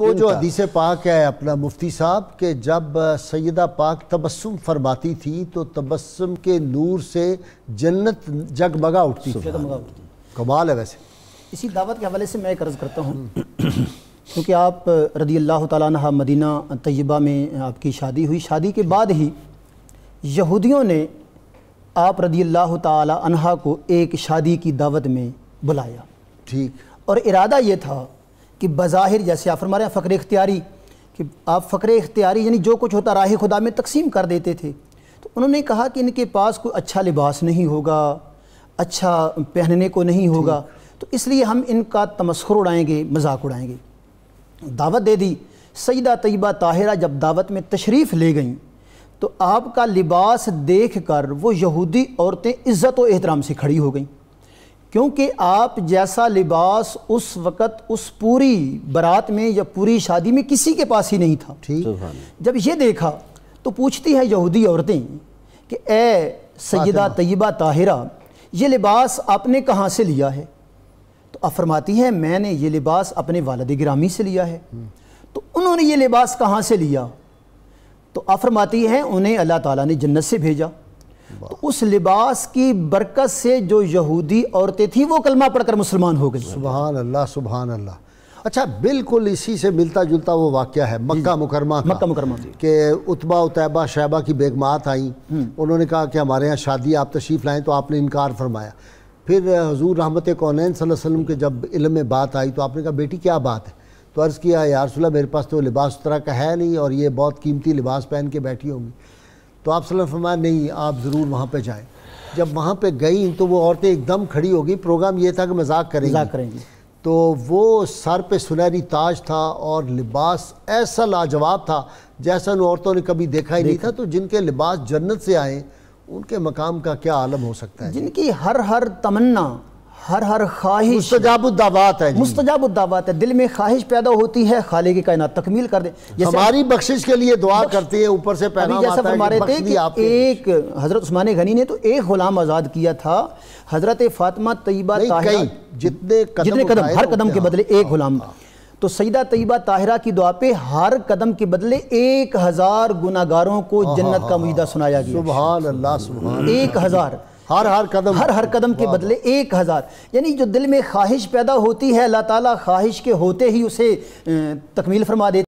वो जो हदीस पाक है अपना मुफ्ती साहब के जब सैदा पाक तबस्सुम फरमाती थी तो तबस्सुम के नूर से जन्नत जगमगा उठती थी कमाल है वैसे इसी दावत के हवाले से मैं कर्ज करता हूँ क्योंकि आप रदी अल्लाह तह मदीना तय्यबा में आपकी शादी हुई शादी के बाद ही यहूदियों ने आप रदी अल्लाह तहा को एक शादी की दावत में बुलाया ठीक और इरादा ये था कि बज़ाहिर जैसे आप फरमा रहे हैं फ़क्र इख्तियारी कि आप फ़क्र इख्तियारी यानी जो कुछ होता राह खुदा में तकसीम कर देते थे तो उन्होंने कहा कि इनके पास कोई अच्छा लिबास नहीं होगा अच्छा पहनने को नहीं होगा तो इसलिए हम इनका तमस्कर उड़ाएँगे मजाक उड़ाएँगे दावत दे दी सईदा तयबा ताहिरा जब दावत में तशरीफ़ ले गई तो आपका लिबास देख कर वो यहूदी औरतें इज़्ज़त व एहतराम से खड़ी हो गईं क्योंकि आप जैसा लिबास उस वक़्त उस पूरी बारात में या पूरी शादी में किसी के पास ही नहीं था ठीक जब ये देखा तो पूछती है यहूदी औरतें कि ए सैदा तयबा ताहिरा ये लिबास आपने कहाँ से लिया है तो अफरमाती है मैंने ये लिबास अपने वालद ग्रामी से लिया है तो उन्होंने ये लिबास कहाँ से लिया तो अफरमाती है उन्हें अल्लाह ताला ने जन्नत से भेजा तो उस लिबास की बरकत से जो यहूदी औरतें थी वो कलमा पढ़कर मुसलमान हो गई सुबहान अल्लाह सुबहान अल्लाह अच्छा बिल्कुल इसी से मिलता जुलता वो वाक़ है मक्का मुकरमा मक्का मुकरमा के उतबा उतैबा शैबा की बेगमात आई हम्म। उन्होंने कहा कि हमारे यहाँ शादी आप तशरीफ़ लाएँ तो आपने इनकार फरमाया फिर हजूर रहमत कौन सल्लम के जब इलम में बात आई तो आपने कहा बेटी क्या बात है तो अर्ज़ किया यारसोल्ला मेरे पास तो लिबास उस तरह का है नहीं और ये बहुत कीमती लिबास पहन के बैठी होंगी तो आप सल्लम फरमाया नहीं आप ज़रूर वहाँ पर जाएँ जब वहाँ पे गई तो वो औरतें एकदम खड़ी हो गई प्रोग्राम ये था कि मजाक करेंगी मजाक करेंगी तो वो सर पे सुनहरी ताज था और लिबास ऐसा लाजवाब था जैसा उन औरतों ने कभी देखा ही नहीं था तो जिनके लिबास जन्नत से आए उनके मकाम का क्या आलम हो सकता है जिनकी हर हर तमन्ना हर हर ख्वाहिश मुस्तजाबुद्दावात है मुस्तजाबुद्दावात है दिल में ख्वाहिश पैदा होती है खाले की कायनात तकमील कर दे हमारी बख्शिश के लिए दुआ करती है ऊपर से पैगाम आता है थे कि एक हज़रत उस्मान गनी ने तो एक गुलाम आज़ाद किया था हज़रत फ़ातिमा तैयबा ताहिरा जितने जितने कदम हर तो कदम के बदले एक हाँ, गुलाम हाँ। तो सईदा तैयबा ताहिरा की दुआ पे हर कदम के बदले एक हज़ार गुनागारों को हाँ, जन्नत का मुजदा सुनाया गया सुबह अल्लाह एक हज़ार हर हर कदम हर हर कदम के बदले एक हज़ार यानी जो दिल में ख्वाहिश पैदा होती है अल्लाह ताला ख्वाहिश के होते ही उसे तकमील फरमा देते